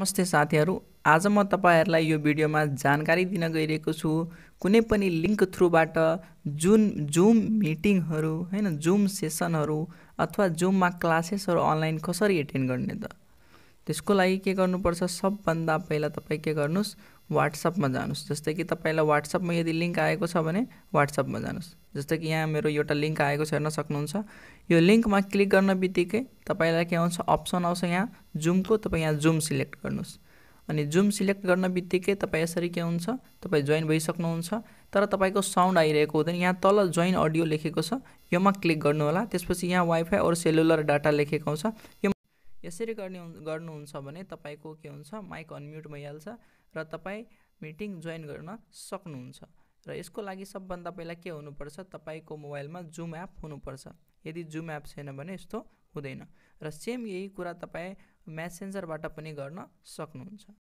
नमस्ते साथीहरू आज म तपाईँहरूलाई यो भिडियोमा जानकारी दिन गइरहेको छु कुनै पनि लिङ्क थ्रुबाट जुन जुम मिटिङहरू होइन जुम सेसनहरू अथवा जुममा क्लासेसहरू अनलाइन कसरी एटेन्ड गर्ने त त्यसको लागि के गर्नुपर्छ सबभन्दा पहिला तपाईँ के गर्नुहोस् वाट्सएपमा जानुहोस् जस्तै कि तपाईँलाई वाट्सएपमा यदि लिङ्क आएको छ भने वाट्सएपमा जानुहोस् जस्तै कि यहाँ मेरो एउटा लिङ्क आएको छ हेर्न सक्नुहुन्छ यो लिङ्कमा क्लिक गर्न बित्तिकै तपाईँलाई के आउँछ अप्सन आउँछ यहाँ जुमको तपाईँ यहाँ जुम सिलेक्ट गर्नुहोस् अनि जुम सिलेक्ट गर्न बित्तिकै तपाईँ यसरी के हुन्छ तपाईँ जोइन भइसक्नुहुन्छ तर तपाईँको साउन्ड आइरहेको हुँदैन यहाँ तल जोइन अडियो लेखेको छ योमा क्लिक गर्नुहोला त्यसपछि यहाँ वाइफाई अरू सेलुलर डाटा लेखेको आउँछ यो यसरी गर्ने गर्नुहुन्छ भने तपाईँको के हुन्छ माइक अनम्युट भइहाल्छ र तपाईँ मिटिङ जोइन गर्न सक्नुहुन्छ र यसको लागि सबभन्दा पहिला के हुनुपर्छ तपाईँको मोबाइलमा जुम एप हुनुपर्छ यदि जुम एप छैन भने यस्तो हुँदैन र सेम यही कुरा तपाईँ मेसेन्जरबाट पनि गर्न सक्नुहुन्छ